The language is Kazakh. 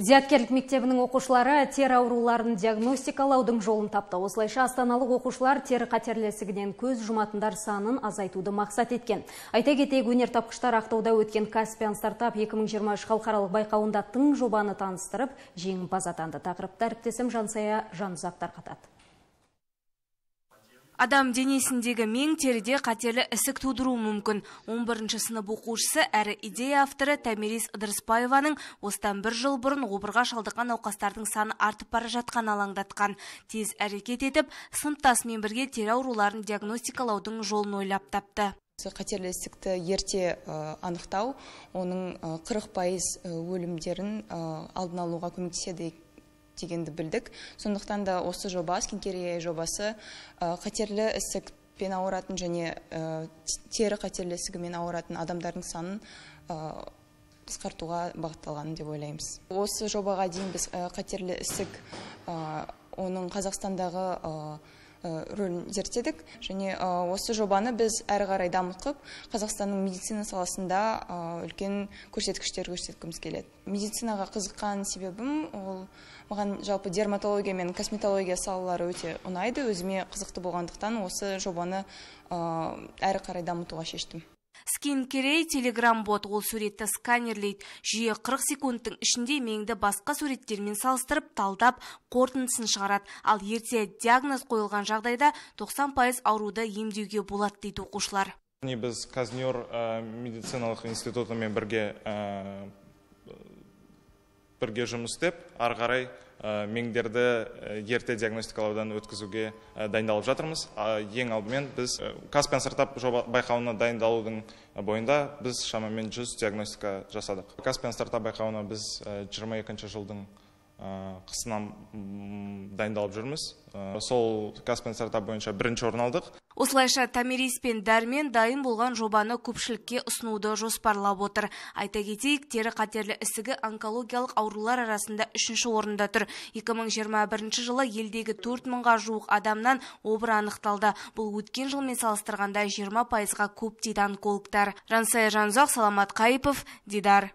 Зияткерлік мектебінің оқушылары тер ауруларын диагностикалаудың жолын тапты. Осылайша астаналық оқушылар тері қатерлесігінен көз жұматындар санын азайтуды мақсат еткен. Айта кетейік тапқыштар Ақтауда өткен Каспиан стартап 2023 халықаралық байқауында тың жобаны таныстырып, жеңімпаз базатанды Тақырыпты әріптесім Жансая Жанұзақ қатады адам денесіндегі мең теріде қатерлі ісік тудыруы мүмкін 11 сынып оқушысы әрі идея авторы тәмелис ыдырысбаеваның остан бір жыл бұрын обырға шалдыққан ауқастардың саны артып бара жатқан алаңдатқан тез әрекет етіп сыныптасымен бірге тері ауруларын диагностикалаудың жолын ойлап тапты қатерлі ісікті ерте анықтау оның 40 өлімдерін алдын алуға көмектеседі дегенді білдік сондықтан да осы жоба скинкерия жобасы қатерлі ісікпен ауыратын және тері қатерлі ісігімен ауыратын адамдардың санын қысқартуға бағытталған деп ойлаймыз осы жобаға дейін біз қатерлі ісік оның қазақстандағы Э, рөлін зерттедік және э, осы жобаны біз әрі қарай дамытып қазақстанның медицина саласында э, үлкен көрсеткіштер көрсеткіміз келеді медицинаға қызыққан себебім ол маған жалпы дерматология мен косметология салалары өте ұнайды өзіме қызықты болғандықтан осы жобаны әрі қарай дамытуға шештім Скинкерей телеграм бот ол суретті сканерлейді. Жүйе 40 секундтың ішінде меңді басқа суреттермен салыстырып, талдап, қорытындысын шығарады. Ал ерте диагноз қойылған жағдайда 90% ауруды емдеуге болады дейді оқушылар. Біз Казнер э, медициналық институтымен бірге э, бірге жұмыс істеп ары қарай э, меңдерді э, ерте диагностикалаудан өткізуге э, дайындалып жатырмыз ең алдымен біз каспиан стартап жоба байқауына дайындалудың бойында біз шамамен жүз диагностика жасадық каспиан стартап байқауына біз жиырма екінші жылдың Э, қысынан дайындалып жүрміз э, сол каспен стартап бойынша бірінші орын алдық осылайша томирис пен дәрмен дайын болған жобаны көпшілікке ұсынуды жоспарлап отыр айта кетейік тері қатерлі ісігі онкологиялық аурулар арасында үшінші орында тұр 2021 жылы елдегі төрт мыңға жуық адамнан обыр анықталды бұл өткен жылмен салыстырғанда 20 пайызға көп дейді онкологтар жансая жанұзақ саламат қайыпов дидар